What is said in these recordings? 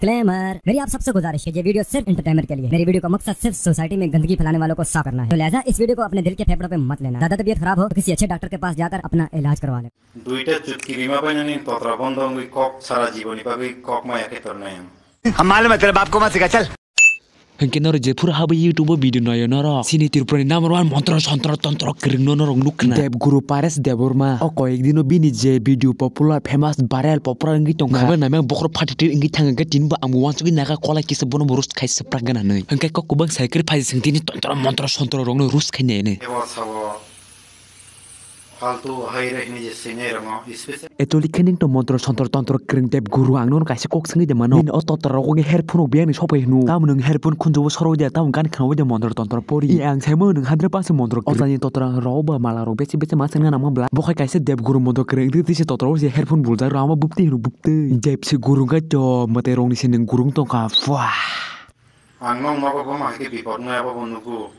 Disclaimer मेरी आप सबसे गुजारिश है ये वीडियो सिर्फ इंटरटेनमेंट के लिए मेरी वीडियो का मकसद सिर्फ सोसाइटी में गंदगी फैलाने वालों को साफ करना है तो लिहाजा इस वीडियो को अपने दिल के फेफड़ों पे मत लेना ज्यादा तबियत खराब हो तो किसी अच्छे डॉक्टर के पास जाकर अपना इलाज करवा लें तो मालूम है मत चल hengkinor je pura habi youtube video nayo noro sini tirupani number one montro sontro tontro kering nono rong nukna dev guru pares devurma o ko ek dino bini je video popular famous barel popular ngi tong khaba name bokor phati tir ngi thanga ga tinba am wan sugi naga kola kisa bono rus khai se pragana nei hengkai ko kubang sacrifice sing tini tontro montro sontro rong no rus khai ne ne etolikeningto montro sontro tontro kringtep guru angnon kaise kok sengi de mano o totro ko ge herphone obya ni sopai hnu tam nung herphone kunjo soro de tam gan khnawi de montro tontro pori i ang saimo nung hadre pas montro o tani totra roba mala ro besi besi masen na bla bokai kaise deb guru montro kring de tise totro je herphone bulja rama bupti hnu bupti jeb se guru ga jo mate rong ni sen gurung to ka fwa angong ma ko ma ke bipod na ba bonuku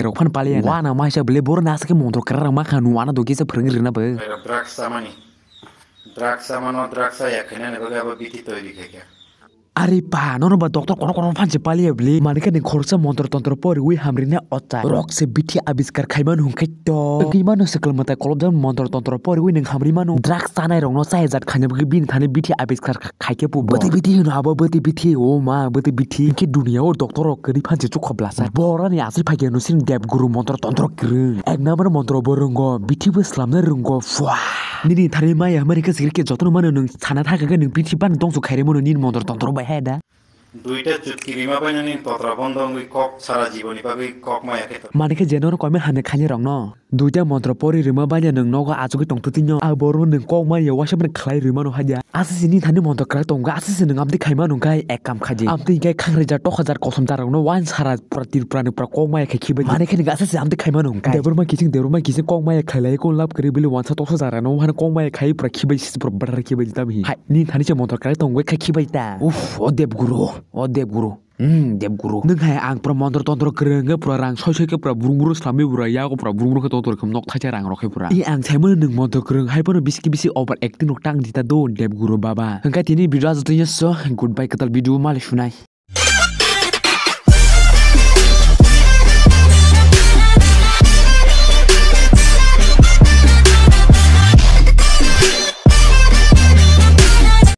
Pero Juan Paliana. Wana beli bor nasa ke montro kerang makan wana dogi se be. Pero sama ni. sama no biti to kaya. আরে পানন বা doctor কোন কোন ফান্সে পালি ably মানে কেন খরচা মন্ত্র তন্ত্র পরে উই হামরিনে অচা রক্সে বিঠি আবিষ্কার খাইমান হুঁকেত কিমান সকল মতে কলজন মন্ত্র তন্ত্র পরে উই নং হামরি মানু ড্রাগ সানাই রং নসাই জাত খানে বিন থানে বিঠি আবিষ্কার খাইকে পু বতি বিঠি হন আবা বতি বিঠি ও মা বতি বিঠি কি দুনিয়া ও ডক্টর ও কৰি ফান্সে চুখ ব্লাসা বড়নি আসি ফাগে নসিন দেব গুৰু মন্ত্ৰ তন্ত্ৰ গ্ৰিন এক নামৰ মন্ত্ৰ বৰংগ বিঠি বসলাম না ৰংগ ফুয়া Nini thari mai America sikir ke jotno mano nung sana thaga ga nung pithi pan tongsu khaire mono nin mondor tontro bai heda দুইটা চুটকি রিমা পাইনা নিন তত্রাবন্ধ কক সারা জীবনী পাবি কক মায়া খেত মানে জেনর কমে হানে খানি রং ন দুইটা মন্ত্র পরে রিমা বানিয়া নং নগো আজকে টং তুতি ন আ বড় নং কক মারিয়া ওয়াসে মানে খাই রিমা নো হাজা আসি সিনি থানি মন্ত্র ক্রা টং আসি সিনি আমদি খাইমা নং গাই এক কাম খাজি আমদি গাই খাংরে যা টক হাজার কসম তার ন ওয়ান সারা প্রতির প্রাণে প্রা কক মায়া খাই খিবে মানে খানি গাছে আমদি খাইমা নং গাই দেবর মা কিছিং দেবর মা কিছিং কক মায়া খাইলাই কোন লাভ করি বলে ওয়ান সা টক হাজার ন ওহান কক মায়া খাই প্রা খিবে সিস প্রা বড় খিবে দিতাম হি হাই নি থানি চে মন্ত্র ক্রা টং গাই খাই খিবে তা উফ ও দেবগুরু ও দেবগুরু Дэм гүрүү. Нэг хай аан про мондор дондор гэрэнгэ про ранг шой шойгэ про бүрүнгүрүү сламэ бүрэ яг про бүрүнгүрүү хэ дондор кэм ног тачаар аан рохэ бүрэ. И аан цаймэн нэг мондор гэрэн хай бэр биски биси овер эктин ноктанг дита до дэм гүрүү баба. Хэнгэ тини бидраз тэнэсо гуд бай кэтал видео мал шунай.